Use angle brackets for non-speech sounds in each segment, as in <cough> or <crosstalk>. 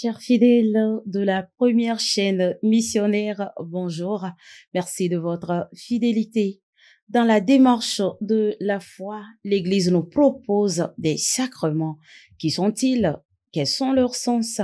Chers fidèles de la première chaîne missionnaire, bonjour. Merci de votre fidélité. Dans la démarche de la foi, l'Église nous propose des sacrements. Qui sont-ils Quels sont leurs sens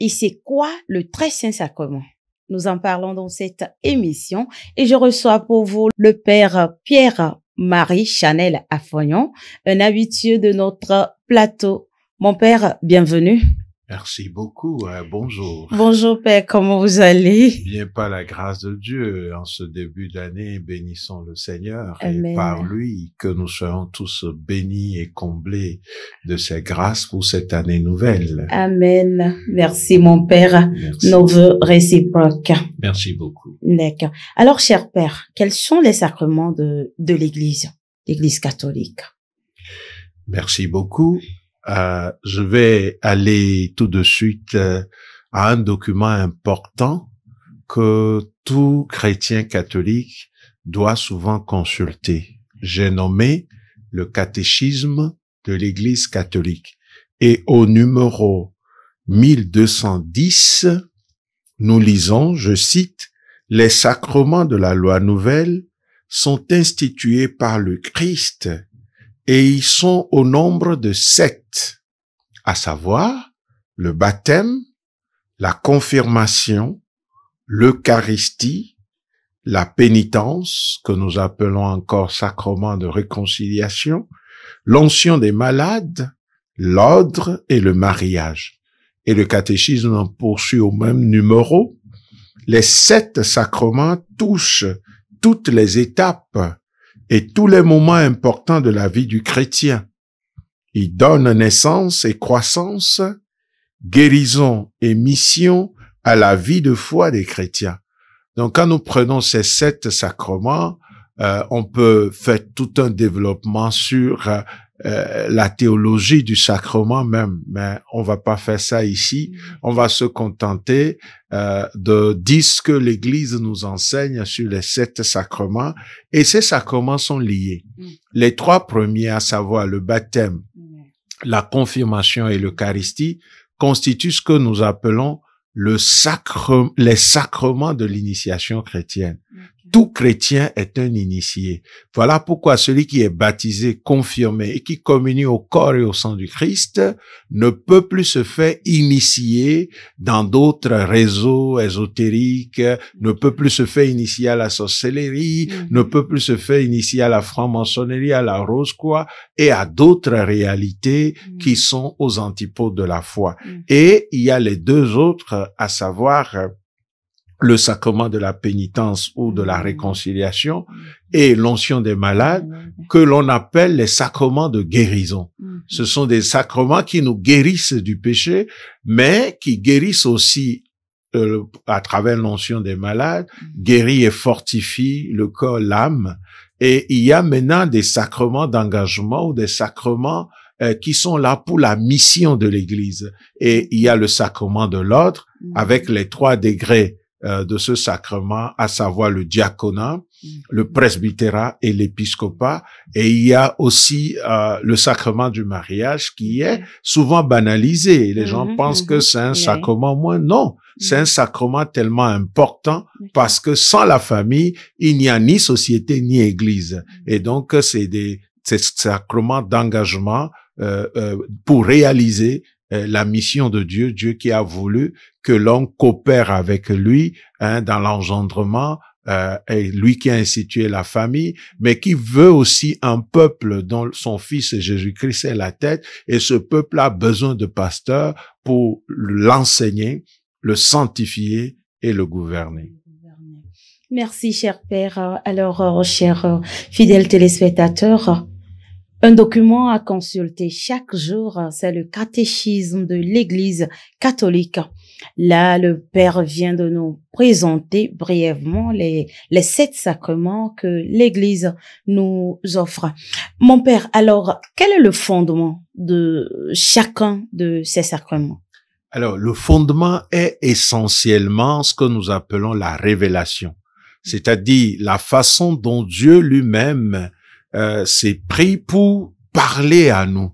Et c'est quoi le très saint sacrement Nous en parlons dans cette émission et je reçois pour vous le Père Pierre Marie Chanel Afonion, un habitué de notre plateau. Mon père, bienvenue. Merci beaucoup. Hein. bonjour. Bonjour Père, comment vous allez Bien Pas la grâce de Dieu, en ce début d'année, bénissons le Seigneur et par lui que nous soyons tous bénis et comblés de ses grâces pour cette année nouvelle. Amen. Merci mon Père. Merci. Nos voeux réciproques. Merci beaucoup. D'accord. Alors cher Père, quels sont les sacrements de, de l'Église, l'Église catholique Merci beaucoup. Euh, je vais aller tout de suite euh, à un document important que tout chrétien catholique doit souvent consulter. J'ai nommé le catéchisme de l'Église catholique. Et au numéro 1210, nous lisons, je cite, Les sacrements de la loi nouvelle sont institués par le Christ et ils sont au nombre de sept à savoir le baptême, la confirmation, l'Eucharistie, la pénitence, que nous appelons encore sacrement de réconciliation, l'onction des malades, l'ordre et le mariage. Et le catéchisme en poursuit au même numéro. Les sept sacrements touchent toutes les étapes et tous les moments importants de la vie du chrétien donne naissance et croissance, guérison et mission à la vie de foi des chrétiens. Donc quand nous prenons ces sept sacrements, euh, on peut faire tout un développement sur euh, la théologie du sacrement même, mais on va pas faire ça ici. On va se contenter euh, de dire ce que l'Église nous enseigne sur les sept sacrements, et ces sacrements sont liés. Mm. Les trois premiers, à savoir le baptême, la confirmation et l'Eucharistie constituent ce que nous appelons les sacrements de l'initiation chrétienne. Tout chrétien est un initié. Voilà pourquoi celui qui est baptisé, confirmé et qui communie au corps et au sang du Christ ne peut plus se faire initier dans d'autres réseaux ésotériques, ne peut plus se faire initier à la sorcellerie, mm. ne peut plus se faire initier à la franc-maçonnerie, à la rose croix et à d'autres réalités mm. qui sont aux antipodes de la foi. Mm. Et il y a les deux autres, à savoir le sacrement de la pénitence ou de la mm. réconciliation mm. et l'onction des malades mm. que l'on appelle les sacrements de guérison. Ce sont des sacrements qui nous guérissent du péché, mais qui guérissent aussi euh, à travers l'onction des malades, guérit et fortifie le corps, l'âme. Et il y a maintenant des sacrements d'engagement ou des sacrements euh, qui sont là pour la mission de l'Église. Et il y a le sacrement de l'ordre avec les trois degrés euh, de ce sacrement, à savoir le diaconat, mm-hmm. le presbytérat et l'épiscopat. Et il y a aussi euh, le sacrement du mariage qui mm-hmm. est souvent banalisé. Les gens mm-hmm. pensent que c'est un sacrement moins. Non, c'est un sacrement tellement important parce que sans la famille, il n'y a ni société ni église. Et donc, c'est des, sacrements d'engagement euh, pour réaliser euh, la mission de Dieu, Dieu qui a voulu que l'homme coopère avec lui hein, dans l'engendrement, euh, et lui qui a institué la famille, mais qui veut aussi un peuple dont son fils Jésus-Christ est la tête, et ce peuple a besoin de pasteurs pour l'enseigner, le sanctifier et le gouverner. Merci, cher Père. Alors, euh, cher fidèle téléspectateur, un document à consulter chaque jour, c'est le catéchisme de l'Église catholique. Là, le Père vient de nous présenter brièvement les, les sept sacrements que l'Église nous offre. Mon Père, alors, quel est le fondement de chacun de ces sacrements Alors, le fondement est essentiellement ce que nous appelons la révélation, c'est-à-dire la façon dont Dieu lui-même euh, c'est s'est pris pour parler à nous.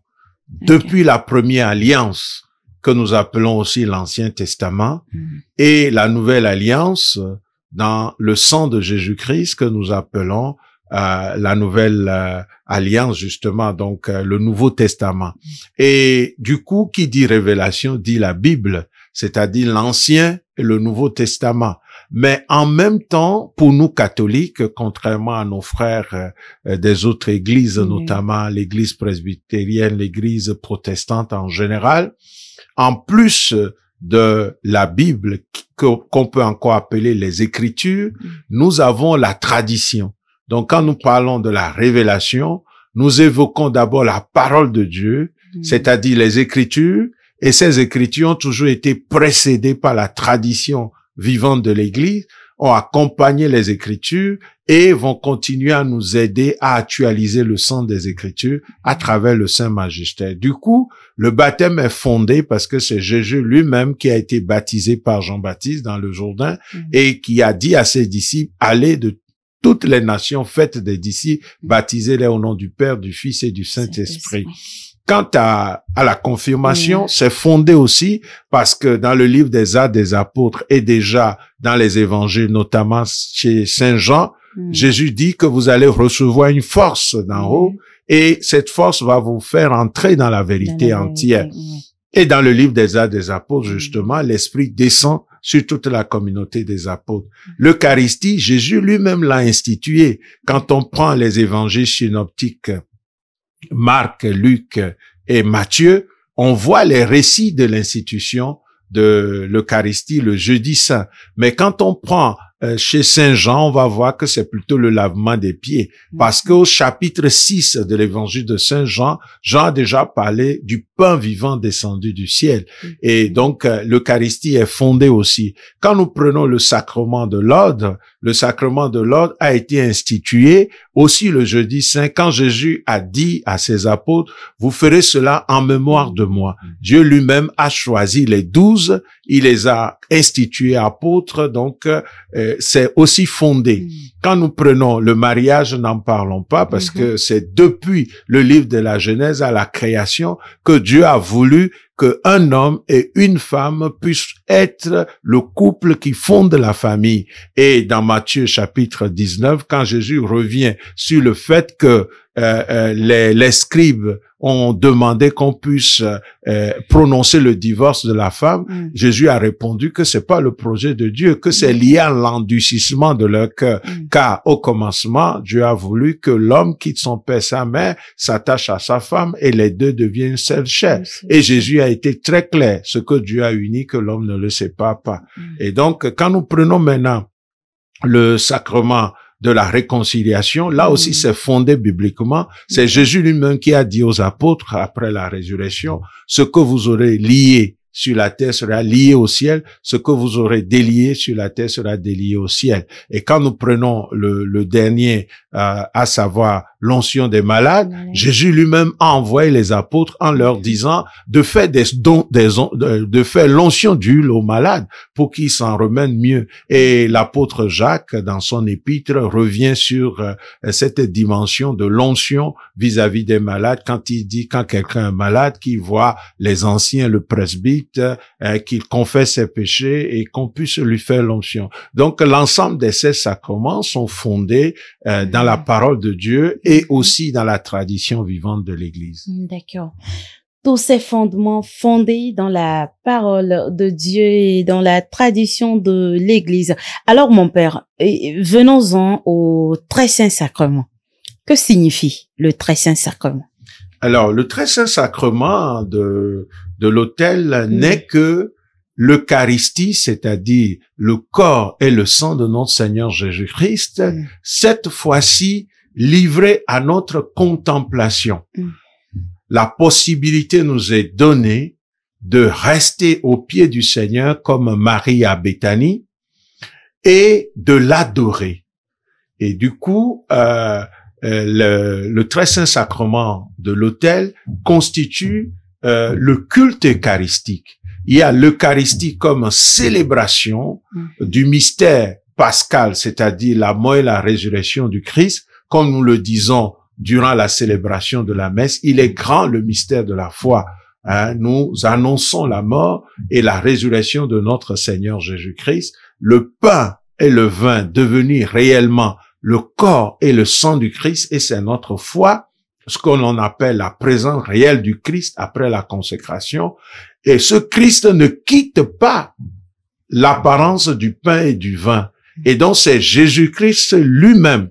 Depuis la première alliance, que nous appelons aussi l'Ancien Testament, mhm. et la nouvelle alliance dans le sang de Jésus-Christ, que nous appelons euh, la nouvelle euh, alliance, justement, donc le Nouveau Testament. Mhm. Et du coup, qui dit révélation dit la Bible, c'est-à-dire l'Ancien et le Nouveau Testament. Mais en même temps, pour nous catholiques, contrairement à nos frères euh, euh, des autres églises, notamment l'église presbytérienne, l'église protestante en général, en plus de la Bible, qu'on peut encore appeler les Écritures, mm. nous avons la tradition. Donc quand nous parlons de la révélation, nous évoquons d'abord la parole de Dieu, mm. c'est-à-dire les Écritures, et ces Écritures ont toujours été précédées par la tradition vivantes de l'Église ont accompagné les Écritures et vont continuer à nous aider à actualiser le sang des Écritures à travers le Saint Magistère. Du coup, le baptême est fondé parce que c'est Jésus lui-même qui a été baptisé par Jean-Baptiste dans le Jourdain mm-hmm. et qui a dit à ses disciples, allez de toutes les nations, faites des disciples, baptisez-les au nom du Père, du Fils et du Saint-Esprit. saint esprit Quant à, à la confirmation, mm. c'est fondé aussi parce que dans le livre des actes des apôtres et déjà dans les évangiles, notamment chez Saint Jean, mm. Jésus dit que vous allez recevoir une force d'en mm. haut et cette force va vous faire entrer dans la vérité entière. Et dans le livre des actes des apôtres, justement, l'Esprit descend sur toute la communauté des apôtres. L'Eucharistie, Jésus lui-même l'a instituée. Quand on prend les évangiles synoptiques, Marc, Luc et Matthieu, on voit les récits de l'institution de l'Eucharistie le jeudi saint. Mais quand on prend euh, chez Saint Jean, on va voir que c'est plutôt le lavement des pieds. Mm. Parce qu'au chapitre 6 de l'évangile de Saint Jean, Jean a déjà parlé du pain vivant descendu du ciel. Mm. Et donc, euh, l'Eucharistie est fondée aussi. Quand nous prenons le sacrement de l'ordre, le sacrement de l'ordre a été institué aussi le jeudi saint quand Jésus a dit à ses apôtres, vous ferez cela en mémoire de moi. Dieu lui-même a choisi les douze, il les a institués apôtres, donc euh, c'est aussi fondé. Quand nous prenons le mariage, n'en parlons pas parce mhm. que c'est depuis le livre de la Genèse à la création que Dieu a voulu qu'un homme et une femme puissent être le couple qui fonde la famille. Et dans Matthieu chapitre 19, quand Jésus revient sur le fait que euh, euh, les, les scribes on demandait qu'on puisse euh, prononcer le divorce de la femme, mm. Jésus a répondu que c'est pas le projet de Dieu, que c'est mm. lié à l'endurcissement de leur cœur, mm. car au commencement, Dieu a voulu que l'homme quitte son père, sa mère, s'attache à sa femme et les deux deviennent seule chair. Et Jésus a été très clair, ce que Dieu a uni, que l'homme ne le sait pas. Et donc, quand nous prenons maintenant le sacrement de la réconciliation, là aussi mm. c'est fondé bibliquement. C'est mm. Jésus lui-même qui a dit aux apôtres après la résurrection, ce que vous aurez lié sur la terre sera lié au ciel, ce que vous aurez délié sur la terre sera délié au ciel. Et quand nous prenons le, le dernier euh, à savoir l'onction des malades, Jésus lui-même a envoyé les apôtres en leur disant de faire des de, faire l'onction d'huile aux malades pour qu'ils s'en remènent mieux. Et l'apôtre Jacques, dans son épître, revient sur euh, cette dimension de l'onction vis-à-vis des malades quand il dit quand quelqu'un est malade, qu'il voit les anciens, le presbyte, euh, qu'il confesse ses péchés et qu'on puisse lui faire l'onction. Donc l'ensemble de ces sacrements sont fondés dans la parole de Dieu et aussi dans la tradition vivante de l'Église. Mm, d'accord. Tous ces fondements fondés dans la parole de Dieu et dans la tradition de l'Église. Alors, mon père, venons-en au très saint sacrement. Que signifie le très saint sacrement Alors, le très saint sacrement de, de l'autel mm. n'est que l'Eucharistie, c'est-à-dire le corps et le sang de notre Seigneur Jésus-Christ, mm. cette fois-ci livré à notre contemplation. Mm. La possibilité nous est donnée de rester au pied du Seigneur comme Marie à Béthanie et de l'adorer. Et du coup, euh, euh, le, très saint sacrement de l'autel constitue euh, le culte eucharistique il y a l'Eucharistie comme célébration mm. du mystère pascal, c'est-à-dire la mort et la résurrection du Christ, comme nous le disons durant la célébration de la messe, il est grand le mystère de la foi. Hein. nous annonçons la mort et la résurrection de notre Seigneur Jésus-Christ. Le pain et le vin devenus réellement le corps et le sang du Christ, et c'est notre foi ce qu'on appelle la présence réelle du Christ après la consécration. Et ce Christ ne quitte pas l'apparence du pain et du vin. Et donc c'est Jésus-Christ lui-même,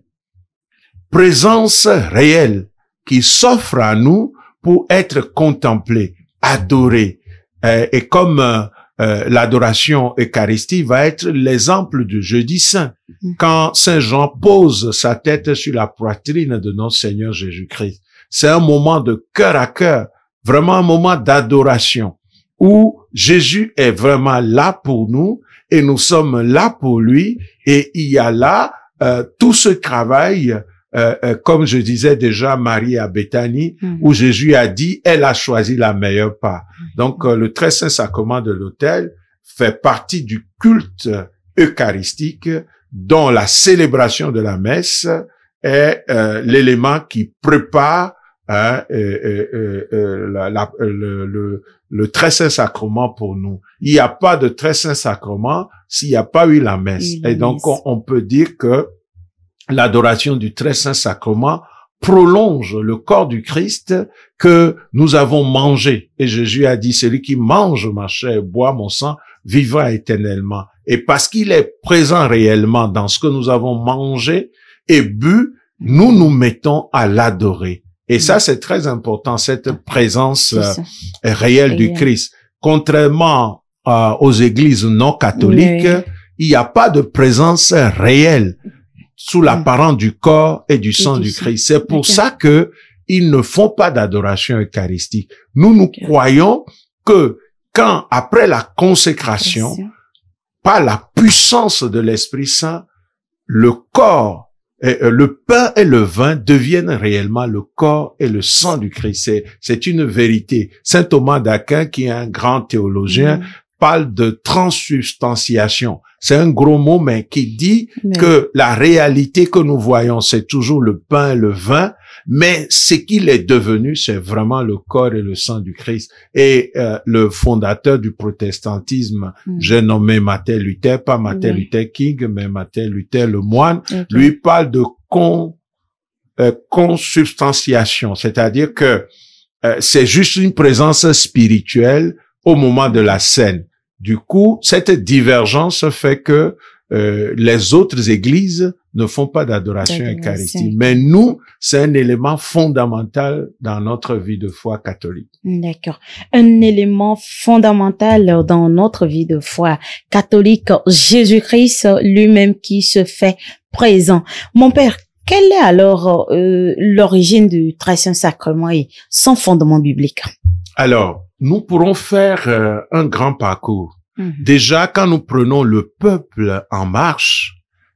présence réelle, qui s'offre à nous pour être contemplé, adoré. Euh, et comme euh, euh, l'adoration eucharistique va être l'exemple du jeudi saint. Mm-hmm. Quand Saint Jean pose sa tête sur la poitrine de notre Seigneur Jésus-Christ, c'est un moment de cœur à cœur, vraiment un moment d'adoration où Jésus est vraiment là pour nous et nous sommes là pour lui et il y a là euh, tout ce travail euh, euh, comme je disais déjà Marie à Bethany mhm. où Jésus a dit, elle a choisi la meilleure part. Donc euh, le très saint sacrement de l'autel fait partie du culte eucharistique dont la célébration de la messe est euh, l'élément qui prépare hein, le, le, le très saint sacrement pour nous. Il n'y a pas de très saint sacrement s'il n'y a pas eu la messe. Et donc on peut dire que l'adoration du très saint sacrement prolonge le corps du Christ que nous avons mangé. Et Jésus a dit, celui qui mange ma chair boit mon sang vivra éternellement. Et parce qu'il est présent réellement dans ce que nous avons mangé et bu, nous nous mettons à l'adorer. Et ça, c'est très important, cette présence euh, réelle du Christ. Contrairement euh, aux églises non catholiques, il n'y a pas de présence réelle sous l'apparence mm. du corps et du sang du, Christ. C'est pour ça que ils ne font pas d'adoration eucharistique. Nous, nous croyons que quand, après la consécration, par la puissance de l'Esprit Saint, le corps, et, euh, le pain et le vin deviennent réellement le corps et le sang du Christ. C'est une vérité. Saint Thomas d'Aquin, qui est un grand théologien, mm. parle de transsubstantiation. C'est un gros mot, mais qui dit que la réalité que nous voyons, c'est toujours le pain le vin, mais ce qu'il est devenu, c'est vraiment le corps et le sang du Christ. Et euh, le fondateur du protestantisme, mm. j'ai nommé Martin Luther, pas Martin Luther King, mais Martin Luther le moine, lui parle de con, euh, consubstantiation, c'est-à-dire que euh, c'est juste une présence spirituelle au moment de la scène. Du coup, cette divergence fait que euh, les autres églises ne font pas d'adoration eucharistique. Mais nous, c'est un élément fondamental dans notre vie de foi catholique. D'accord. Un élément fondamental dans notre vie de foi catholique, Jésus-Christ lui-même qui se fait présent. Mon père, quelle est alors euh, l'origine du très saint sacrement et son fondement biblique alors, nous pourrons faire euh, un grand parcours. Mhm. Déjà, quand nous prenons le peuple en marche,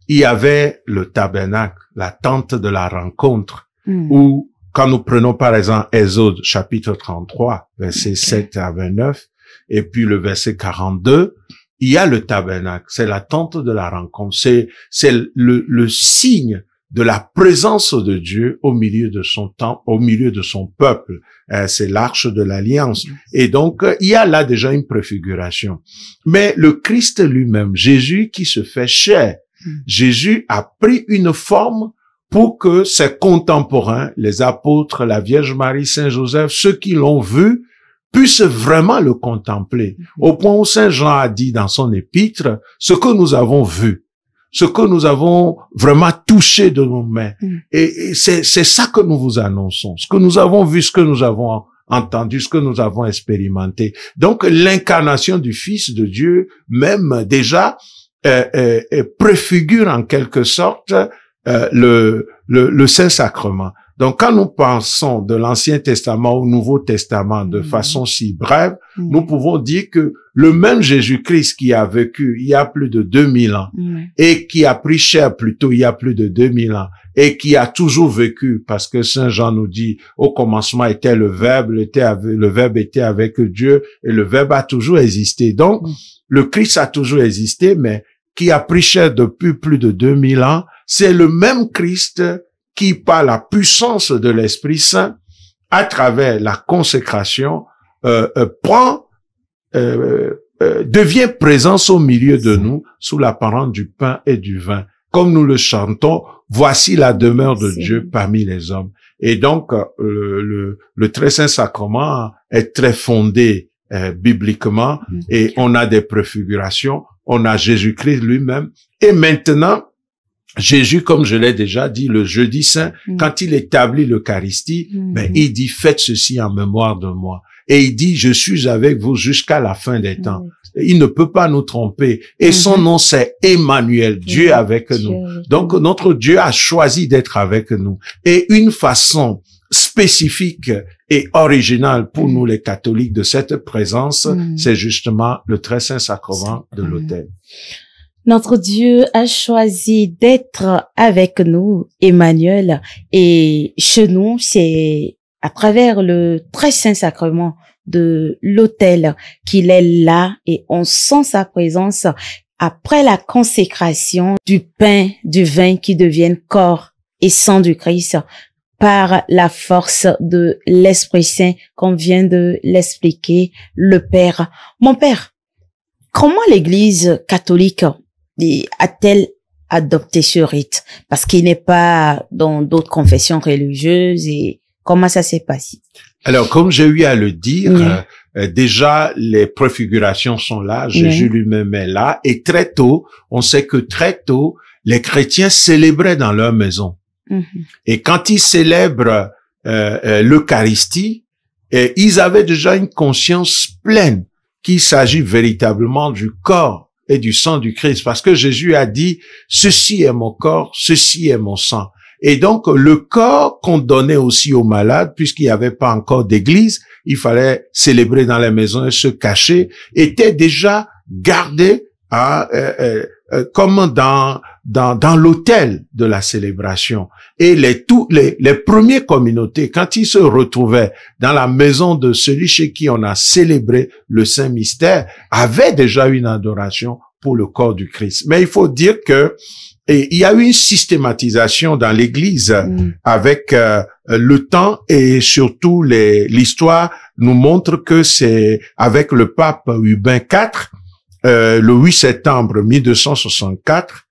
il y avait le tabernacle, la tente de la rencontre, mhm. ou quand nous prenons par exemple Exode chapitre 33, verset 7 à 29, et puis le verset 42, il y a le tabernacle, c'est la tente de la rencontre, c'est, le, le signe de la présence de Dieu au milieu de son temps, au milieu de son peuple. Euh, c'est l'arche de l'alliance. Et donc, euh, il y a là déjà une préfiguration. Mais le Christ lui-même, Jésus qui se fait chair, hmm. Jésus a pris une forme pour que ses contemporains, les apôtres, la Vierge Marie, Saint Joseph, ceux qui l'ont vu, puissent vraiment le contempler. Hmm. Au point où Saint Jean a dit dans son épître, ce que nous avons vu, ce que nous avons vraiment touché de nos mains. Mm. Et, c'est ça que nous vous annonçons, ce que nous avons vu, ce que nous avons entendu, ce que nous avons expérimenté. Donc l'incarnation du Fils de Dieu, même déjà, euh, euh, euh préfigure en quelque sorte euh, le Saint-Sacrement. Donc, quand nous pensons de l'Ancien Testament au Nouveau Testament de mm. façon si brève, mm. nous pouvons dire que le même Jésus-Christ qui a vécu il y a plus de 2000 ans mm. et qui a pris cher plutôt il y a plus de 2000 ans et qui a toujours vécu parce que Saint Jean nous dit au commencement était le verbe, le, le verbe était avec Dieu et le verbe a toujours existé. Donc, le Christ a toujours existé, mais qui a pris cher depuis plus de 2000 ans, c'est le même Christ qui, par la puissance de l'Esprit Saint, à travers la consécration, euh, euh prend, euh, euh, devient présence au milieu de nous sous l'apparence du pain et du vin. Comme nous le chantons, voici la demeure de Dieu parmi les hommes. Et donc, le, le très saint sacrement est très fondé bibliquement mm-hmm. et on a des préfigurations, on a Jésus-Christ lui-même. Et maintenant, Jésus, comme je l'ai déjà dit le jeudi saint, mm. quand il établit l'Eucharistie, mm-hmm. ben, il dit, faites ceci en mémoire de moi. Et il dit, je suis avec vous jusqu'à la fin des temps. Mm-hmm. Il ne peut pas nous tromper. Et son mm-hmm. nom, c'est Emmanuel, Dieu avec nous. Donc, notre Dieu a choisi d'être avec nous. Et une façon spécifique et originale pour nous les catholiques de cette présence, c'est justement le très saint sacrement de l'autel. Notre Dieu a choisi d'être avec nous, Emmanuel, et chez nous, c'est à travers le très saint sacrement de l'autel qu'il est là et on sent sa présence après la consécration du pain, du vin qui deviennent corps et sang du Christ par la force de l'Esprit Saint qu'on vient de l'expliquer, le Père. Mon Père, comment l'Église catholique a-t-elle adopté ce rite parce qu'il n'est pas dans d'autres confessions religieuses et comment ça s'est passé Alors, comme j'ai eu à le dire, euh, euh, déjà les préfigurations sont là, Jésus lui-même est là et très tôt, on sait que très tôt, les chrétiens célébraient dans leur maison. Mm-hmm. Et quand ils célèbrent euh, l'Eucharistie, ils avaient déjà une conscience pleine qu'il s'agit véritablement du corps et du sang du Christ, parce que Jésus a dit, ceci est mon corps, ceci est mon sang. Et donc, le corps qu'on donnait aussi aux malades, puisqu'il n'y avait pas encore d'église, il fallait célébrer dans la maison et se cacher, était déjà gardé à, euh, euh, euh, comme dans dans, dans l'autel de la célébration. Et les, tous les, les premiers communautés, quand ils se retrouvaient dans la maison de celui chez qui on a célébré le Saint Mystère, avaient déjà une adoration pour le corps du Christ. Mais il faut dire que et il y a eu une systématisation dans l'Église mm. avec euh, le temps et surtout l'histoire nous montre que c'est avec le pape Urbain IV, euh, le 8 septembre 1264,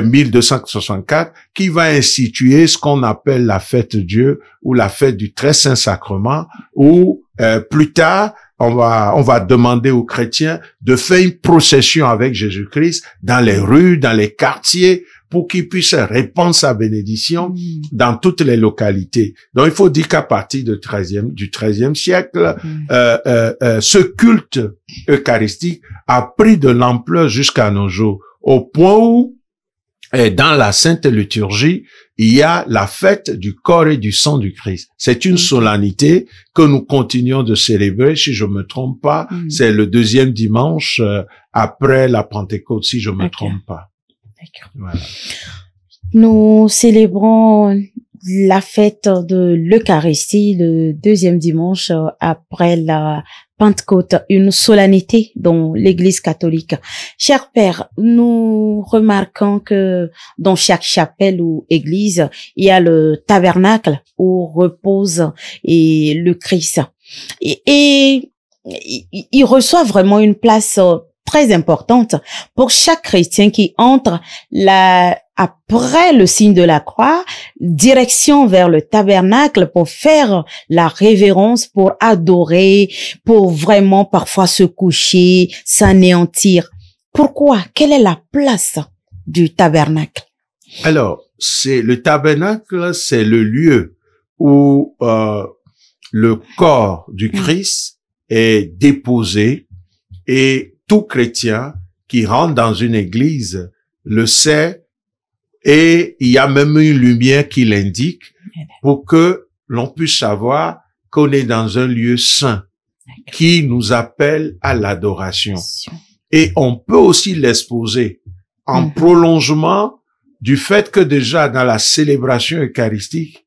1264 qui va instituer ce qu'on appelle la fête Dieu ou la fête du très saint sacrement où euh, plus tard on va on va demander aux chrétiens de faire une procession avec Jésus-Christ dans les rues, dans les quartiers pour qu'ils puissent répandre sa bénédiction mmh. dans toutes les localités. Donc il faut dire qu'à partir de 13e, du XIIIe siècle, mmh. euh, euh, euh, ce culte eucharistique a pris de l'ampleur jusqu'à nos jours, au point où et dans la sainte liturgie, il y a la fête du corps et du sang du Christ. C'est une solennité que nous continuons de célébrer, si je me trompe pas. Mm. C'est le deuxième dimanche euh, après la Pentecôte, si je me trompe pas. Nous célébrons la fête de l'Eucharistie le deuxième dimanche euh, après la Pentecôte, une solennité dans l'Église catholique. Cher Père, nous remarquons que dans chaque chapelle ou église, il y a le tabernacle où repose le Christ. et il reçoit vraiment une place euh, très importante pour chaque chrétien qui entre la, après le signe de la croix, direction vers le tabernacle pour faire la révérence, pour adorer, pour vraiment parfois se coucher, s'anéantir. Pourquoi Quelle est la place du tabernacle Alors, c'est le tabernacle, c'est le lieu où euh, le corps du mm. Christ est déposé et tout chrétien qui rentre dans une église le sait et il y a même une lumière qui l'indique pour que l'on puisse savoir qu'on est dans un lieu saint qui nous appelle à l'adoration. Et on peut aussi l'exposer en mhm. prolongement du fait que déjà dans la célébration eucharistique,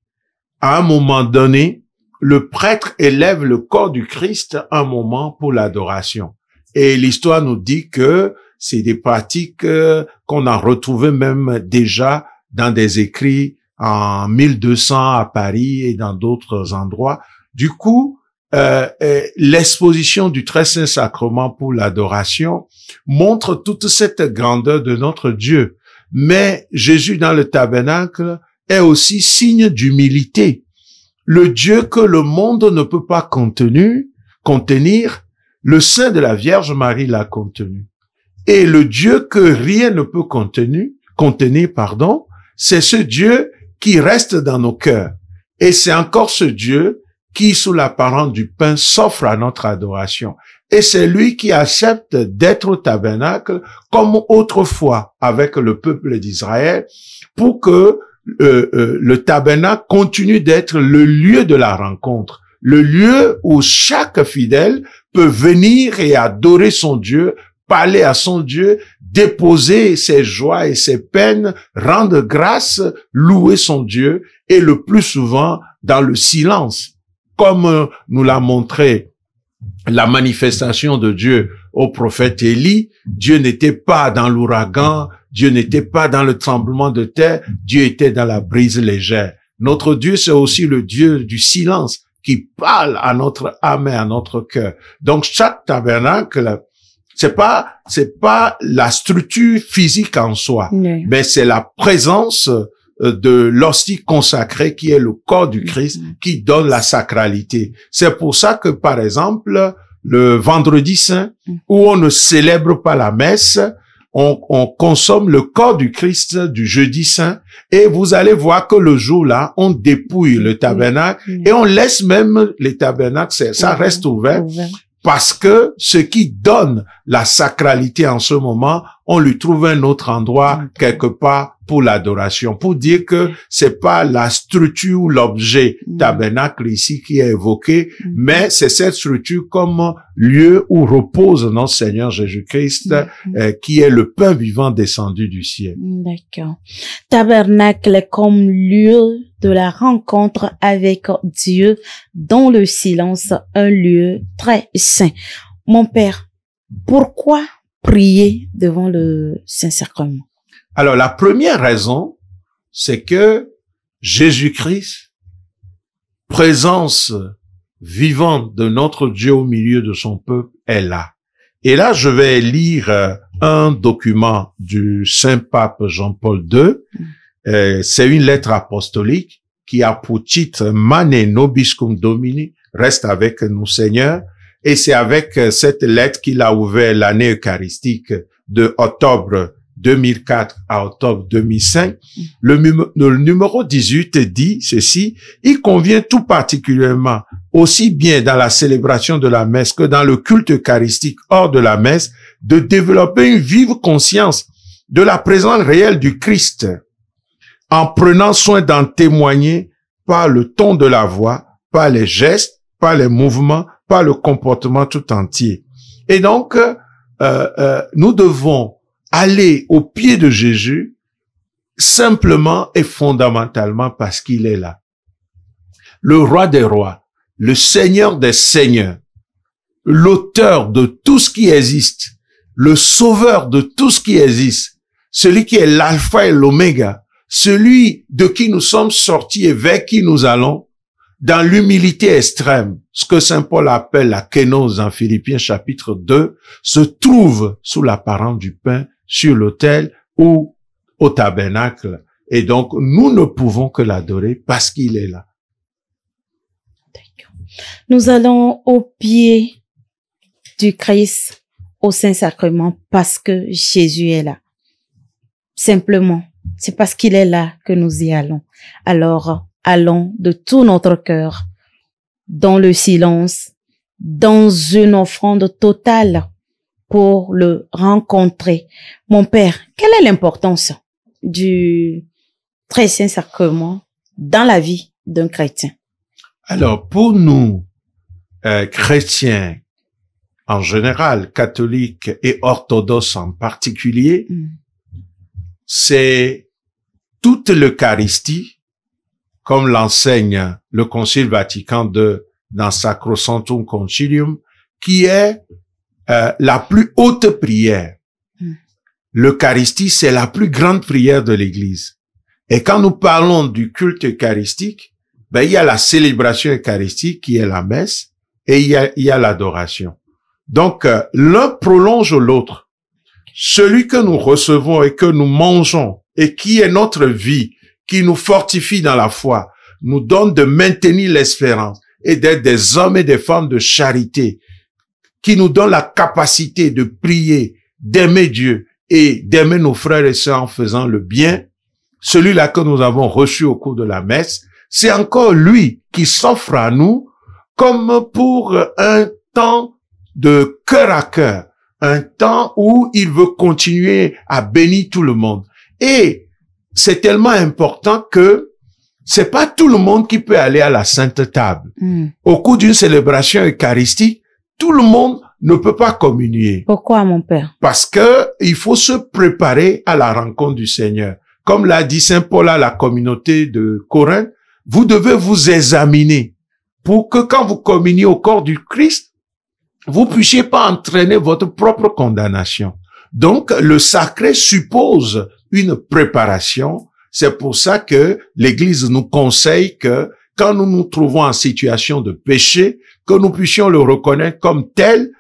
à un moment donné, le prêtre élève le corps du Christ un moment pour l'adoration. Et l'histoire nous dit que c'est des pratiques euh, qu'on a retrouvées même déjà dans des écrits en 1200 à Paris et dans d'autres endroits. Du coup, euh, euh, l'exposition du très saint sacrement pour l'adoration montre toute cette grandeur de notre Dieu. Mais Jésus dans le tabernacle est aussi signe d'humilité. Le Dieu que le monde ne peut pas contenir, contenir le sein de la Vierge Marie l'a contenu. Et le Dieu que rien ne peut contenir, contenir, pardon, c'est ce Dieu qui reste dans nos cœurs. Et c'est encore ce Dieu qui, sous l'apparence du pain, s'offre à notre adoration. Et c'est lui qui accepte d'être au tabernacle, comme autrefois avec le peuple d'Israël, pour que euh, euh, le tabernacle continue d'être le lieu de la rencontre, le lieu où chaque fidèle peut venir et adorer son Dieu, parler à son Dieu, déposer ses joies et ses peines, rendre grâce, louer son Dieu, et le plus souvent dans le silence, comme euh, nous l'a montré la manifestation de Dieu au prophète Élie. Dieu n'était pas dans l'ouragan, Dieu n'était pas dans le tremblement de terre, Dieu était dans la brise légère. Notre Dieu, c'est aussi le Dieu du silence qui parle à notre âme et à notre cœur. Donc chaque tabernacle, c'est pas c'est pas la structure physique en soi, mais c'est la présence euh, de l'hostie consacrée qui est le corps du Christ mm-hmm. qui donne la sacralité. C'est pour ça que par exemple le vendredi saint mm. où on ne célèbre pas la messe, on, consomme le corps du Christ du jeudi saint et vous allez voir que le jour-là, on dépouille le tabernacle mm. et on laisse même le tabernacle, ça mm. reste ouvert parce que ce qui donne la sacralité en ce moment, on lui trouve un autre endroit quelque part pour l'adoration, pour dire que c'est pas la structure ou l'objet mm. tabernacle ici qui est évoqué, mm. mais c'est cette structure comme lieu où repose notre Seigneur Jésus-Christ, mm. euh, qui est le pain vivant descendu du ciel. D'accord. Tabernacle comme lieu de la rencontre avec Dieu dans le silence, un lieu très saint. Mon père, pourquoi prier devant le Saint-Sacrement Alors, la première raison, c'est que Jésus-Christ, présence vivante de notre Dieu au milieu de son peuple, est là. Et là, je vais lire euh, un document du Saint-Pape Jean-Paul II. Mm. Euh, c'est une lettre apostolique qui a pour titre Mane nobiscum Domini, reste avec nous Seigneur. Et c'est avec euh, cette lettre qu'il a ouvert l'année eucharistique de octobre 2004 à octobre 2005. Le, numéro 18 dit ceci, il convient tout particulièrement, aussi bien dans la célébration de la messe que dans le culte eucharistique hors de la messe, de développer une vive conscience de la présence réelle du Christ en prenant soin d'en témoigner par le ton de la voix, par les gestes, par les mouvements, pas le comportement tout entier. Et donc, euh, euh, nous devons aller au pied de Jésus simplement et fondamentalement parce qu'il est là. Le roi des rois, le seigneur des seigneurs, l'auteur de tout ce qui existe, le sauveur de tout ce qui existe, celui qui est l'alpha et l'oméga, celui de qui nous sommes sortis et vers qui nous allons, dans l'humilité extrême, ce que Saint Paul appelle la kénose en Philippiens chapitre 2, se trouve sous l'apparence du pain sur l'autel ou au tabernacle. Et donc, nous ne pouvons que l'adorer parce qu'il est là. Nous allons au pied du Christ au Saint-Sacrement parce que Jésus est là. Simplement, c'est parce qu'il est là que nous y allons. Alors, allons de tout notre cœur, dans le silence, dans une offrande totale pour le rencontrer. Mon Père, quelle est l'importance du très saint sacrement dans la vie d'un chrétien? Alors, pour nous, euh, chrétiens en général, catholiques et orthodoxes en particulier, mm. c'est toute l'Eucharistie comme l'enseigne le Concile Vatican II dans Sacrosanctum Concilium, qui est euh, la plus haute prière. Hmm. L'Eucharistie, c'est la plus grande prière de l'Église. Et quand nous parlons du culte eucharistique, ben, il y a la célébration eucharistique qui est la messe et il y a, l'adoration. Donc, euh, l'un prolonge l'autre. Celui que nous recevons et que nous mangeons et qui est notre vie, qui nous fortifie dans la foi, nous donne de maintenir l'espérance et d'être des hommes et des femmes de charité, qui nous donne la capacité de prier, d'aimer Dieu et d'aimer nos frères et sœurs en faisant le bien, celui-là que nous avons reçu au cours de la messe, c'est encore lui qui s'offre à nous comme pour un temps de cœur à cœur, un temps où il veut continuer à bénir tout le monde. Et c'est tellement important que c'est pas tout le monde qui peut aller à la sainte table. Hmm. Au cours d'une célébration eucharistique, tout le monde ne peut pas communier. Pourquoi, mon père? Parce que il faut se préparer à la rencontre du Seigneur. Comme l'a dit Saint Paul à la communauté de Corinthe, vous devez vous examiner pour que quand vous communiez au corps du Christ, vous puissiez pas entraîner votre propre condamnation. Donc, le sacré suppose une préparation. C'est pour ça que l'Église nous conseille que quand nous nous trouvons en situation de péché, que nous puissions le reconnaître comme tel,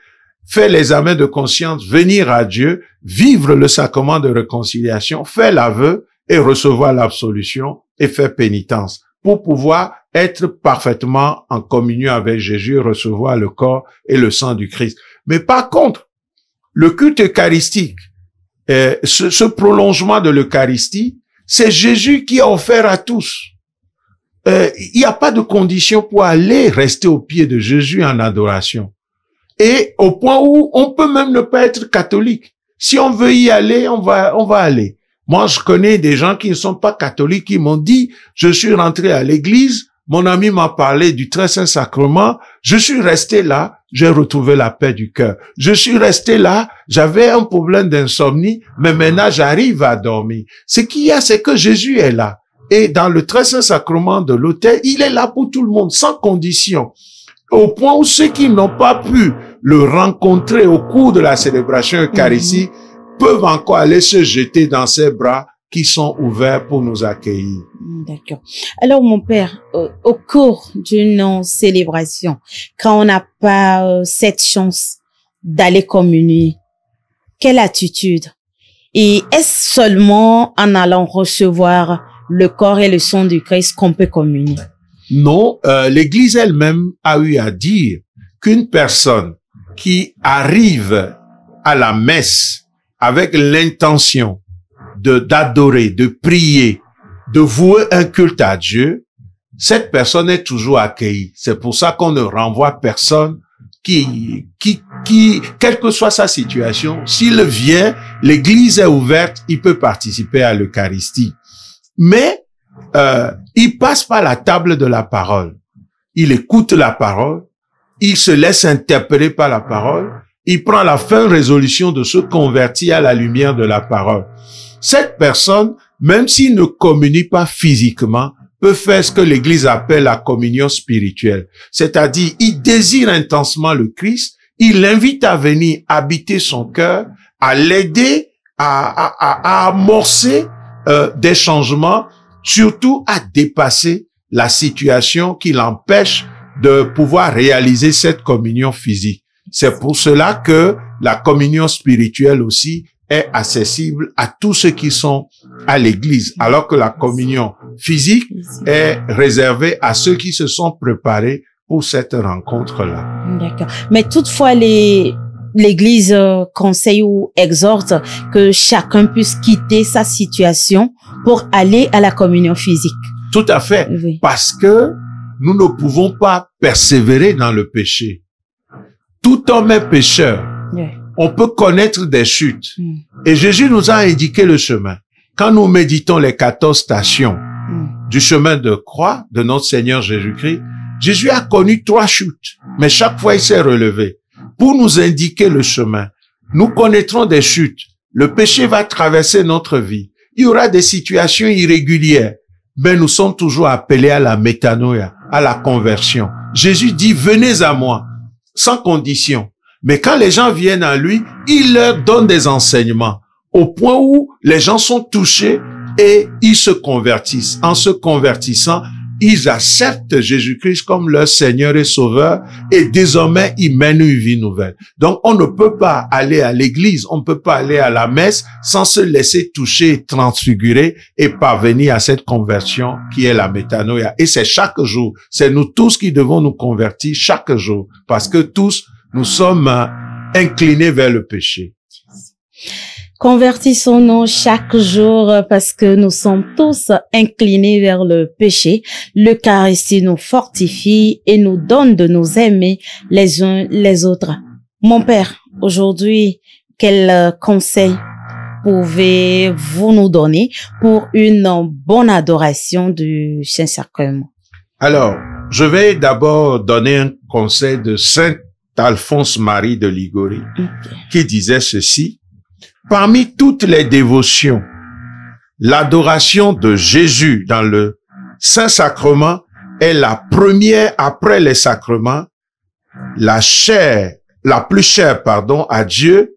faire l'examen de conscience, venir à Dieu, vivre le sacrement de réconciliation, faire l'aveu et recevoir l'absolution et faire pénitence pour pouvoir être parfaitement en communion avec Jésus, recevoir le corps et le sang du Christ. Mais par contre, le culte eucharistique, euh, ce, prolongement de l'Eucharistie, c'est Jésus qui a offert à tous. Euh, il n'y a pas de condition pour aller rester au pied de Jésus en adoration. Et au point où on peut même ne pas être catholique. Si on veut y aller, on va, on va aller. Moi, je connais des gens qui ne sont pas catholiques qui m'ont dit, je suis rentré à l'église, mon ami m'a parlé du très saint sacrement, je suis resté là, j'ai retrouvé la paix du cœur. Je suis resté là, j'avais un problème d'insomnie, mais maintenant j'arrive à dormir. Ce qu'il y a, c'est que Jésus est là. Et dans le très saint sacrement de l'autel, il est là pour tout le monde, sans condition. Au point où ceux qui n'ont pas pu le rencontrer au cours de la célébration car ici mhm. peuvent encore aller se jeter dans ses bras qui sont ouverts pour nous accueillir. Hmm, d'accord. Alors, mon père, au cours d'une célébration, quand on n'a pas euh, cette chance d'aller communier, quelle attitude Et est-ce seulement en allant recevoir le corps et le sang du Christ qu'on peut communier Non, euh, l'Église elle-même a eu à dire qu'une personne qui arrive à la messe avec l'intention d'adorer, de prier, de vouer un culte à Dieu, cette personne est toujours accueillie. C'est pour ça qu'on ne renvoie personne qui, qui, qui, quelle que soit sa situation, s'il vient, l'église est ouverte, il peut participer à l'Eucharistie. Mais euh, il passe par la table de la parole. Il écoute la parole, il se laisse interpeller par la parole, il prend la fin résolution de se convertir à la lumière de la parole. Cette personne, même s'il ne communie pas physiquement, peut faire ce que l'Église appelle la communion spirituelle. C'est-à-dire, il désire intensement le Christ, il l'invite à venir habiter son cœur, à l'aider à, amorcer euh, des changements, surtout à dépasser la situation qui l'empêche de pouvoir réaliser cette communion physique. C'est pour cela que la communion spirituelle aussi est accessible à tous ceux qui sont à l'église, alors que la communion physique est réservée à ceux qui se sont préparés pour cette rencontre-là. D'accord. Mais toutefois, les, l'Église euh, conseille ou exhorte que chacun puisse quitter sa situation pour aller à la communion physique. Tout à fait, parce que nous ne pouvons pas persévérer dans le péché. Tout homme est pécheur. Oui on peut connaître des chutes. Mm. Et Jésus nous a indiqué le chemin. Quand nous méditons les 14 stations mm. du chemin de croix de notre Seigneur Jésus-Christ, Jésus a connu trois chutes, mais chaque fois il s'est relevé pour nous indiquer le chemin. Nous connaîtrons des chutes. Le péché va traverser notre vie. Il y aura des situations irrégulières, mais nous sommes toujours appelés à la métanoïa, à la conversion. Jésus dit, venez à moi, sans condition. Mais quand les gens viennent à lui, il leur donne des enseignements au point où les gens sont touchés et ils se convertissent. En se convertissant, ils acceptent Jésus-Christ comme leur Seigneur et Sauveur et désormais ils mènent une vie nouvelle. Donc on ne peut pas aller à l'église, on ne peut pas aller à la messe sans se laisser toucher, transfigurer et parvenir à cette conversion qui est la métanoïa. Et c'est chaque jour, c'est nous tous qui devons nous convertir chaque jour parce que tous nous sommes inclinés vers le péché. Convertissons-nous chaque jour parce que nous sommes tous inclinés vers le péché. L'Eucharistie nous fortifie et nous donne de nous aimer les uns les autres. Mon Père, aujourd'hui, quel conseil pouvez-vous nous donner pour une bonne adoration du Saint-Sacrement Alors, je vais d'abord donner un conseil de Saint Alphonse Marie de Ligori, qui disait ceci, parmi toutes les dévotions, l'adoration de Jésus dans le Saint-Sacrement est la première après les sacrements, la chair, la plus chère, pardon, à Dieu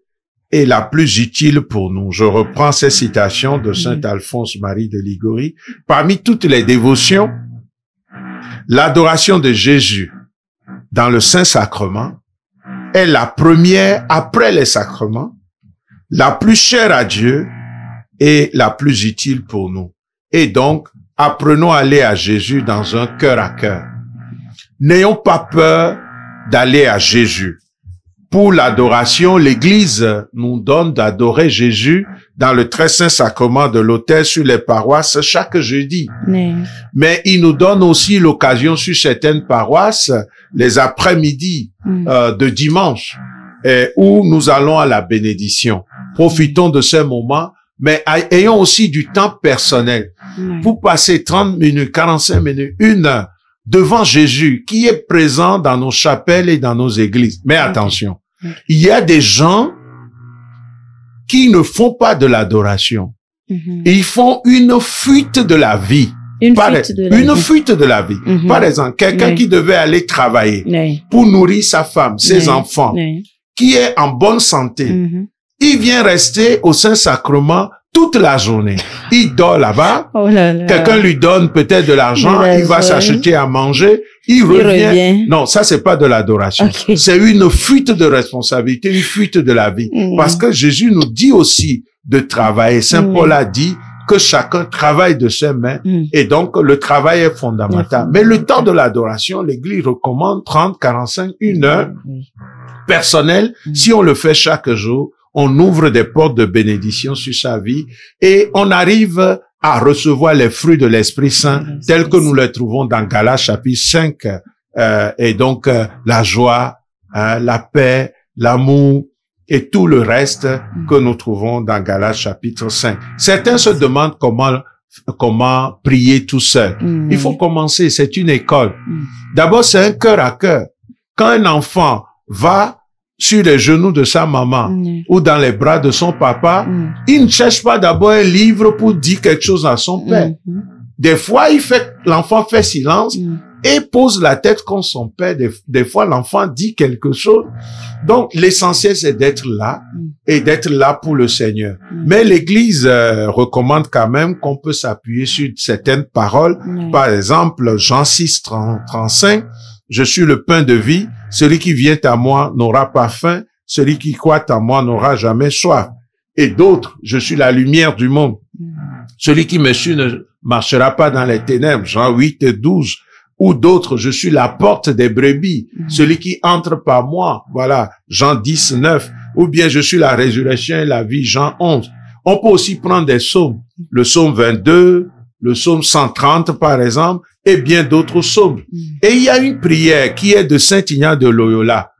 et la plus utile pour nous. Je reprends ces citations de Saint Alphonse Marie de Ligori Parmi toutes les dévotions, l'adoration de Jésus dans le Saint-Sacrement est la première après les sacrements, la plus chère à Dieu et la plus utile pour nous. Et donc, apprenons à aller à Jésus dans un cœur à cœur. N'ayons pas peur d'aller à Jésus pour l'adoration, l'Église nous donne d'adorer Jésus dans le très saint sacrement de l'autel sur les paroisses chaque jeudi. Mais il nous donne aussi l'occasion sur certaines paroisses, les après-midi mm. euh, de dimanche, où nous allons à la bénédiction. Profitons de ce moment, mais ayons aussi du temps personnel pour passer 30 minutes, 45 minutes, une heure devant Jésus qui est présent dans nos chapelles et dans nos églises. Mais attention, il y a des gens qui ne font pas de l'adoration. Mm-hmm. Ils font une fuite de la vie. Une, fuite, de la vie. Mm-hmm. Par exemple, quelqu'un qui devait aller travailler pour nourrir sa femme, ses enfants, qui est en bonne santé, mm-hmm. il vient rester au Saint-Sacrement toute la journée. Il dort là-bas. Oh Quelqu'un lui donne peut-être de l'argent. Il va s'acheter à manger. Il, revient. Non, ça c'est pas de l'adoration. C'est une fuite de responsabilité, une fuite de la vie. Mm. Parce que Jésus nous dit aussi de travailler. Saint mm. Paul a dit que chacun travaille de ses mains. Mm. Et donc, le travail est fondamental. Mais le temps de l'adoration, l'église recommande 30, 45, une heure personnelle. Si on le fait chaque jour, on ouvre des portes de bénédiction sur sa vie et on arrive à recevoir les fruits de l'Esprit Saint tels que nous les trouvons dans Galates chapitre 5. Euh, et donc euh, la joie, hein, la paix, l'amour et tout le reste que nous trouvons dans Galates chapitre 5. Certains se demandent comment comment prier tout seul. Mm. Il faut commencer, c'est une école. Mm. D'abord, c'est un cœur à cœur. Quand un enfant va sur les genoux de sa maman mm. ou dans les bras de son papa, mm. il ne cherche pas d'abord un livre pour dire quelque chose à son père. Mm. Des fois, il fait, l'enfant fait silence et pose la tête contre son père. Des, fois, l'enfant dit quelque chose. Donc, l'essentiel, c'est d'être là et d'être là pour le Seigneur. Mais l'Église euh, recommande quand même qu'on peut s'appuyer sur certaines paroles. Par exemple, Jean 6, 35, je suis le pain de vie. Celui qui vient à moi n'aura pas faim. Celui qui croit à moi n'aura jamais soif. Et d'autres, je suis la lumière du monde. Hmm. Celui qui me suit ne marchera pas dans les ténèbres. Jean 8 et 12. Ou d'autres, je suis la porte des brebis. Hmm. Celui qui entre par moi. Voilà. Jean 19. Ou bien je suis la résurrection et la vie. Jean 11. On peut aussi prendre des psaumes. Le psaume 22, le psaume 130 par exemple, et bien d'autres psaumes. Mm. Et il y a une prière qui est de Saint Ignace de Loyola,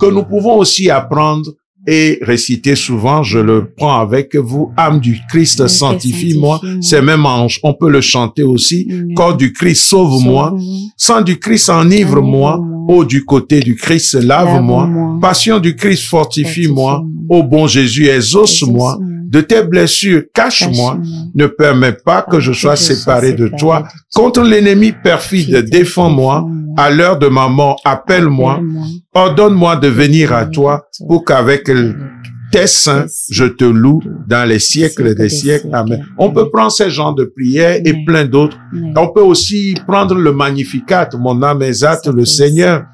que nous pouvons aussi apprendre et réciter souvent, je le prends avec vous, âme du Christ, sanctifie-moi, c'est même ange, on peut le chanter aussi, mm. corps du Christ, sauve-moi, sang du Christ, enivre-moi, Ô du côté du Christ, lave-moi. Passion du Christ, fortifie-moi. Ô bon Jésus, exauce-moi. De tes blessures, cache-moi. ne permets pas que je sois séparé de toi. Contre l'ennemi perfide, défends-moi. À l'heure de ma mort, appelle-moi. Ordonne-moi de venir à toi pour qu'avec tes saints, je te loue dans les siècles des siècles. Amen. On peut prendre ces genres de prières et plein d'autres. On peut aussi prendre le Magnificat, mon âme exalte le Seigneur,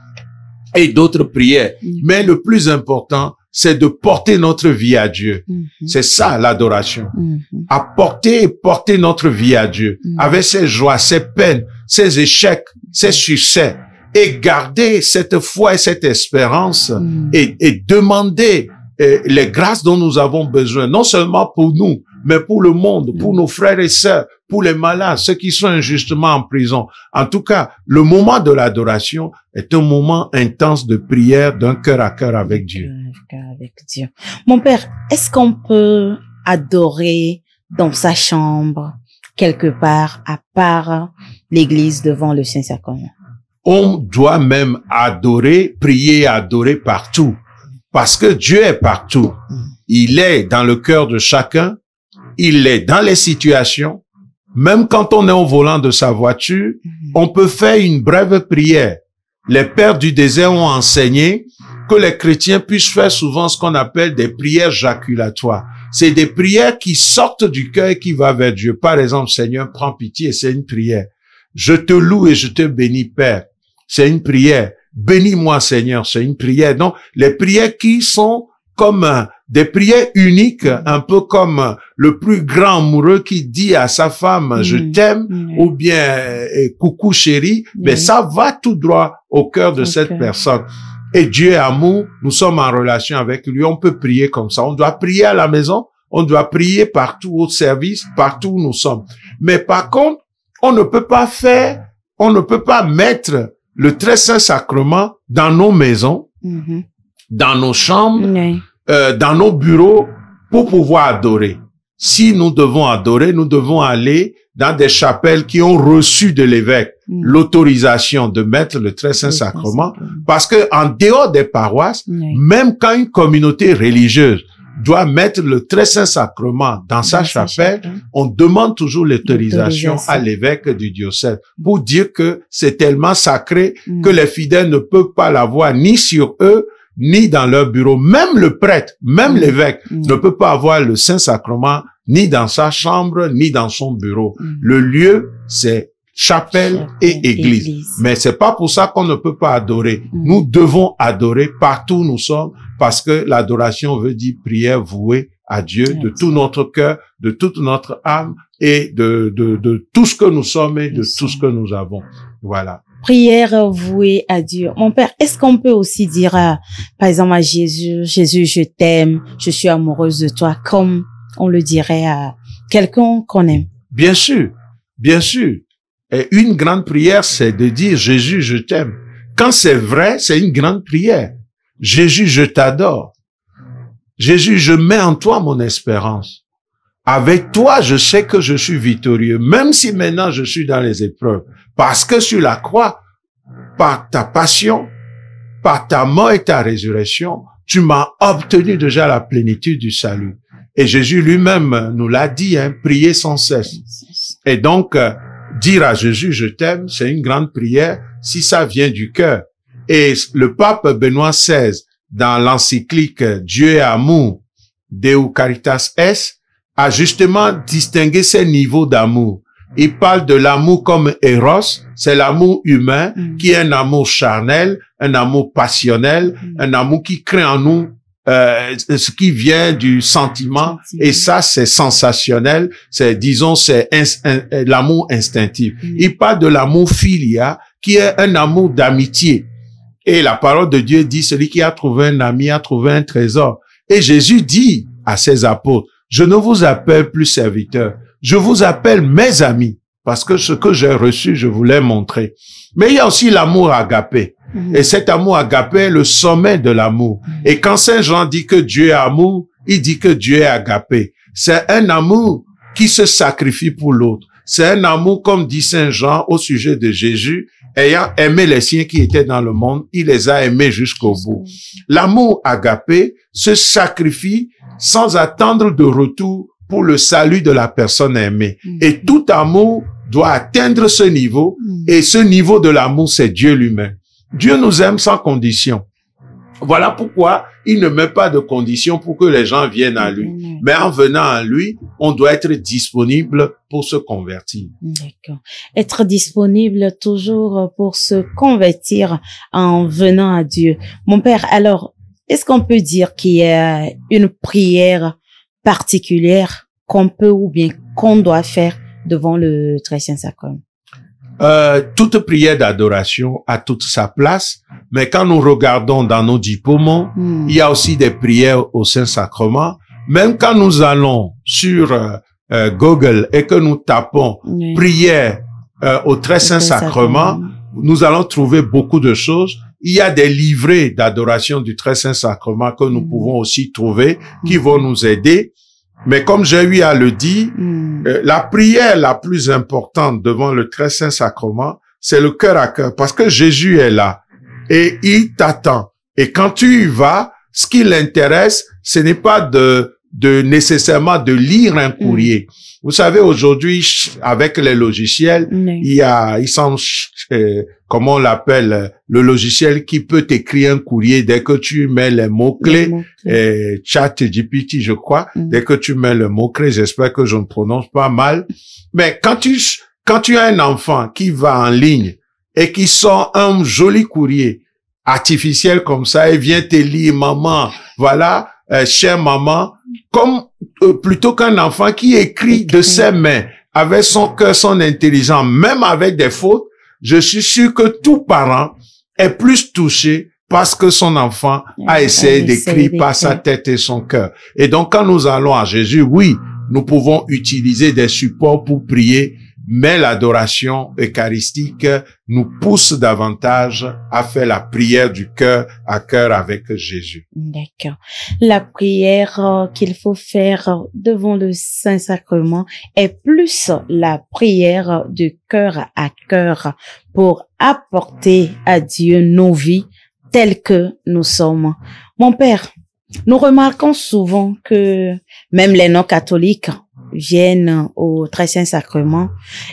et d'autres prières. Mm. Mais le plus important, c'est de porter notre vie à Dieu. Mm-hmm. C'est ça l'adoration. Apporter mm-hmm. et porter notre vie à Dieu mm. avec ses joies, ses peines, ses échecs, ses succès. Et garder cette foi et cette espérance mm. et, et, demander les grâces dont nous avons besoin, non seulement pour nous, mais pour le monde, pour mm. nos frères et sœurs, pour les malades, ceux qui sont injustement en prison. En tout cas, le moment de l'adoration est un moment intense de prière d'un cœur à cœur avec Dieu. Mon père, est-ce qu'on peut adorer dans sa chambre, quelque part, à part l'église devant le Saint-Sacrement? On doit même adorer, prier, adorer partout parce que Dieu est partout. Il est dans le cœur de chacun. Il est dans les situations. Même quand on est au volant de sa voiture, mhm. on peut faire une brève prière. Les pères du désert ont enseigné que les chrétiens puissent faire souvent ce qu'on appelle des prières jaculatoires. C'est des prières qui sortent du cœur et qui vont vers Dieu. Par exemple, Seigneur, prends pitié, c'est une prière. Je te loue et je te bénis, Père. C'est une prière. Bénis-moi, Seigneur, c'est une prière. Donc, les prières qui sont comme euh, des prières uniques, mm. un peu comme euh, le plus grand amoureux qui dit à sa femme, mm. je t'aime, mm. ou bien, euh, coucou chérie, mais ça va tout droit au cœur de cette personne. Et Dieu est amour, nous sommes en relation avec lui, on peut prier comme ça. On doit prier à la maison, on doit prier partout au service, partout où nous sommes. Mais par contre, on ne peut pas faire, on ne peut pas mettre le très saint sacrement dans nos maisons, mm-hmm. dans nos chambres, euh, dans nos bureaux pour pouvoir adorer. Si nous devons adorer, nous devons aller dans des chapelles qui ont reçu de l'évêque mm. l'autorisation de mettre le très saint sacrement, parce que en dehors des paroisses, même quand une communauté religieuse doit mettre le très saint sacrement dans, sa chapelle, on demande toujours l'autorisation à l'évêque du diocèse pour dire que c'est tellement sacré mm. que les fidèles ne peuvent pas l'avoir ni sur eux, ni dans leur bureau. Même le prêtre, même mm. l'évêque mm. ne peut pas avoir le saint sacrement ni dans sa chambre, ni dans son bureau. Le lieu, c'est chapelle et église. Mais c'est pas pour ça qu'on ne peut pas adorer. Mm. Nous devons adorer partout où nous sommes parce que l'adoration veut dire prière vouée à Dieu de tout notre cœur, de toute notre âme et de, de, de tout ce que nous sommes et de tout ce que nous avons. Voilà. Prière vouée à Dieu. Mon père, est-ce qu'on peut aussi dire, euh, par exemple, à Jésus, Jésus, je t'aime, je suis amoureuse de toi, comme on le dirait à quelqu'un qu'on aime? Bien sûr, bien sûr. Et une grande prière, c'est de dire Jésus, je t'aime. Quand c'est vrai, c'est une grande prière. Jésus, je t'adore. Jésus, je mets en toi mon espérance. Avec toi, je sais que je suis victorieux, même si maintenant je suis dans les épreuves. Parce que sur la croix, par ta passion, par ta mort et ta résurrection, tu m'as obtenu déjà la plénitude du salut. Et Jésus lui-même nous l'a dit, hein, prier sans cesse. Et donc, euh, dire à Jésus, je t'aime, c'est une grande prière si ça vient du cœur. Et le pape Benoît XVI, dans l'encyclique Dieu et amour, Deu Caritas S, a justement distingué ces niveaux d'amour. Il parle de l'amour comme Eros, c'est l'amour humain, mm. qui est un amour charnel, un amour passionnel, mm. un amour qui crée en nous euh, ce qui vient du sentiment, et ça c'est sensationnel, c'est disons c'est l'amour instinctif. Il mm. parle de l'amour filia, qui est un amour d'amitié. Et la parole de Dieu dit, celui qui a trouvé un ami a trouvé un trésor. Et Jésus dit à ses apôtres, je ne vous appelle plus serviteurs, je vous appelle mes amis, parce que ce que j'ai reçu, je voulais montrer. Mais il y a aussi l'amour agapé. Et cet amour agapé est le sommet de l'amour. Et quand Saint Jean dit que Dieu est amour, il dit que Dieu est agapé. C'est un amour qui se sacrifie pour l'autre. C'est un amour, comme dit Saint Jean au sujet de Jésus, ayant aimé les siens qui étaient dans le monde, il les a aimés jusqu'au bout. L'amour agapé se sacrifie sans attendre de retour pour le salut de la personne aimée. Et tout amour doit atteindre ce niveau, et ce niveau de l'amour, c'est Dieu lui Dieu nous aime sans condition. Voilà pourquoi il ne met pas de conditions pour que les gens viennent à lui. Mais en venant à lui, on doit être disponible pour se convertir. D'accord. Être disponible toujours pour se convertir en venant à Dieu. Mon père, alors, est-ce qu'on peut dire qu'il y a une prière particulière qu'on peut ou bien qu'on doit faire devant le Très Saint-Sacrement? Euh, toute prière d'adoration a toute sa place, mais quand nous regardons dans nos diplômes, hmm. il y a aussi des prières au Saint-Sacrement. Même quand nous allons sur euh, euh, Google et que nous tapons prière au très Saint-Sacrement, nous allons trouver beaucoup de choses. Il y a des livrets d'adoration du très Saint-Sacrement que nous hmm. pouvons aussi trouver qui hmm. vont nous aider mais comme j'ai eu le dit, hmm. euh, la prière la plus importante devant le très saint sacrement, c'est le cœur à cœur, parce que Jésus est là et il t'attend. Et quand tu y vas, ce qui l'intéresse, ce n'est pas de de nécessairement de lire un courrier. Mm. Vous savez, aujourd'hui, avec les logiciels, mm. il y a, ils sont, euh, comment on l'appelle, euh, le logiciel qui peut t'écrire un courrier dès que tu mets les mots-clés, euh, chat GPT, je crois, mm. dès que tu mets le mot-clé, j'espère que je ne prononce pas mal. Mais quand tu, quand tu as un enfant qui va en ligne et qui sent un joli courrier artificiel comme ça et vient te lire, maman, voilà, euh, chère maman, comme euh, plutôt qu'un enfant qui écrit, de ses mains, avec son cœur, son intelligence, même avec des fautes, je suis sûr que tout parent est plus touché parce que son enfant ah, a essayé d'écrire par sa tête et son cœur. Et donc quand nous allons à Jésus, oui, nous pouvons utiliser des supports pour prier mais l'adoration eucharistique nous pousse davantage à faire la prière du cœur à cœur avec Jésus. D'accord. La prière euh, qu'il faut faire devant le Saint-Sacrement est plus la prière du cœur à cœur pour apporter à Dieu nos vies telles que nous sommes. Mon Père, nous remarquons souvent que même les non-catholiques viennent au très saint sacrement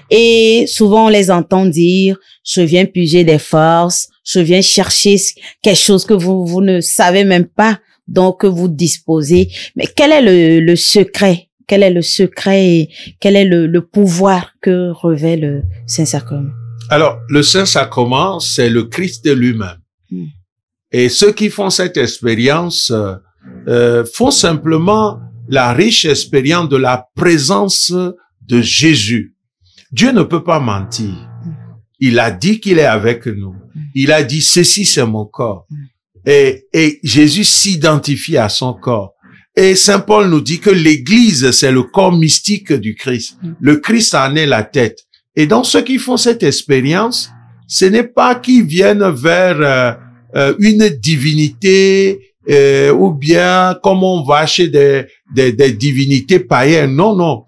et souvent on les entend dire je viens puiser des forces, je viens chercher quelque chose que vous, ne savez même pas donc vous disposez. Mais quel est le, secret Quel est le secret quel est le, pouvoir que revêt le Saint-Sacrement Alors, le Saint-Sacrement, c'est le Christ lui-même. Hmm. Et ceux qui font cette expérience euh, euh, font simplement la riche expérience de la présence de Jésus. Dieu ne peut pas mentir. Il a dit qu'il est avec nous. Il a dit, ceci c'est mon corps. Et, Jésus s'identifie à son corps. Et Saint Paul nous dit que l'Église, c'est le corps mystique du Christ. Le Christ en est la tête. Et donc ceux qui font cette expérience, ce n'est pas qu'ils viennent vers euh, euh, une divinité euh, ou bien comme on va chez des, des, des divinités païennes. Non, non.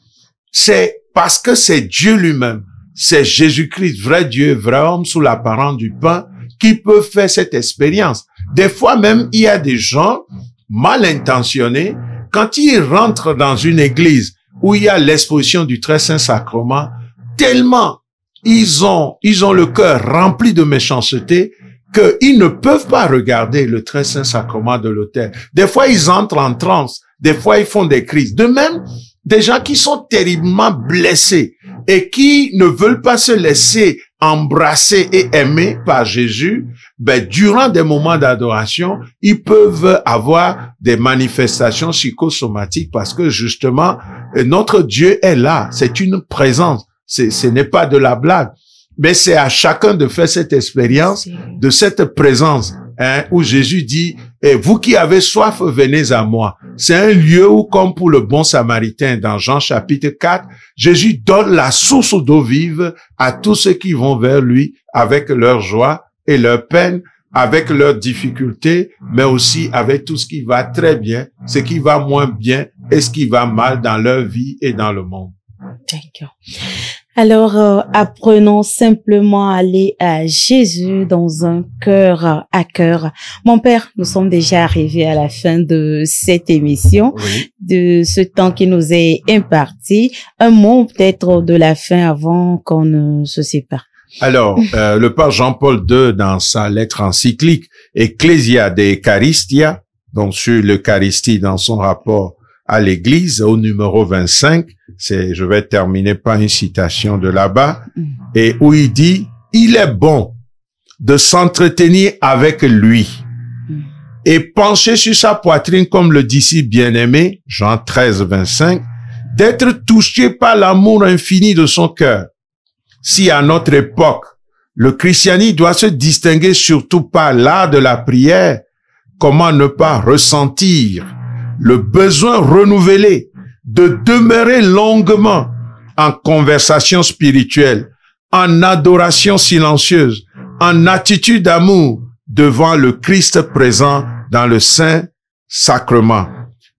C'est parce que c'est Dieu lui-même, c'est Jésus-Christ, vrai Dieu, vrai homme sous l'apparence du pain, qui peut faire cette expérience. Des fois même, il y a des gens mal intentionnés, quand ils rentrent dans une église où il y a l'exposition du très saint sacrement, tellement ils ont, ils ont le cœur rempli de méchanceté qu'ils ne peuvent pas regarder le très saint sacrement de l'autel. Des fois, ils entrent en transe. Des fois, ils font des crises. De même, des gens qui sont terriblement blessés et qui ne veulent pas se laisser embrasser et aimer par Jésus, ben, durant des moments d'adoration, ils peuvent avoir des manifestations psychosomatiques parce que justement, euh, notre Dieu est là. C'est une présence. Ce n'est pas de la blague. Mais c'est à chacun de faire cette expérience de cette présence hein, où Jésus dit, Et vous qui avez soif, venez à moi. C'est un lieu où, comme pour le bon samaritain dans Jean chapitre 4, Jésus donne la source d'eau vive à tous ceux qui vont vers lui avec leur joie et leur peine, avec leurs difficultés, mais aussi avec tout ce qui va très bien, ce qui va moins bien et ce qui va mal dans leur vie et dans le monde. you. Alors, euh, apprenons simplement à aller à Jésus dans un cœur à cœur. Mon Père, nous sommes déjà arrivés à la fin de cette émission, de ce temps qui nous est imparti. Un mot peut-être de la fin avant qu'on ne se sépare. Alors, <laughs> euh, le pape Jean-Paul II, dans sa lettre encyclique Ecclesia de Eucharistia, donc sur l'Eucharistie dans son rapport à l'église au numéro 25. C'est, je vais terminer par une citation de là-bas mm. et où il dit, il est bon de s'entretenir avec lui mm. et pencher sur sa poitrine comme le dit bien-aimé, Jean 13, 25, d'être touché par l'amour infini de son cœur. Si à notre époque, le christianisme doit se distinguer surtout par là de la prière, comment ne pas ressentir le besoin renouvelé de demeurer longuement en conversation spirituelle, en adoration silencieuse, en attitude d'amour devant le Christ présent dans le Saint Sacrement.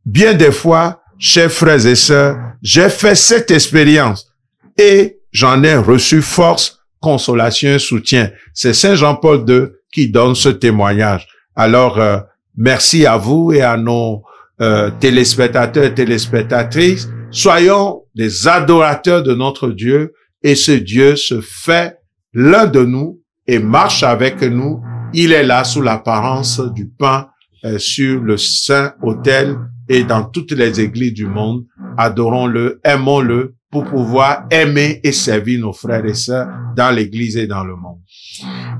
Bien des fois, chers frères et sœurs, j'ai fait cette expérience et j'en ai reçu force, consolation et soutien. C'est Saint Jean-Paul II qui donne ce témoignage. Alors, euh, merci à vous et à nos euh, téléspectateurs et téléspectatrices, soyons des adorateurs de notre Dieu et ce Dieu se fait l'un de nous et marche avec nous. Il est là sous l'apparence du pain euh, sur le saint autel et dans toutes les églises du monde. Adorons-le, aimons-le, pour pouvoir aimer et servir nos frères et sœurs dans l'Église et dans le monde.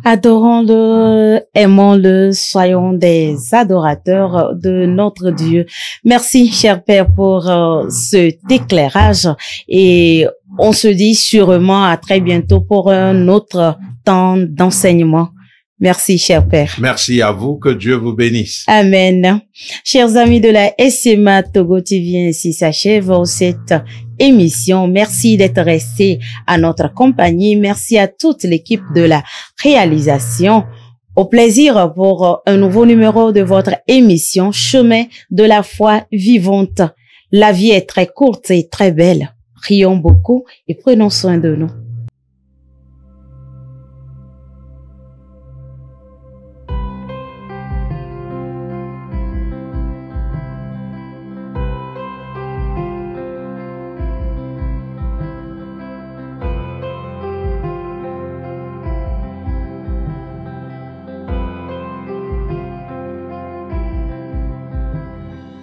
Adorons-le, aimons-le, soyons des adorateurs de notre Dieu. Merci, cher Père, pour euh, cet éclairage et on se dit sûrement à très bientôt pour un autre temps d'enseignement. Merci, cher Père. Merci à vous, que Dieu vous bénisse. Amen. Chers amis de la SMA Togo TV, ainsi s'achève cette émission. Merci d'être resté à notre compagnie. Merci à toute l'équipe de la réalisation. Au plaisir pour euh, un nouveau numéro de votre émission Chemin de la foi vivante. La vie est très courte et très belle. Rions beaucoup et prenons soin de nous.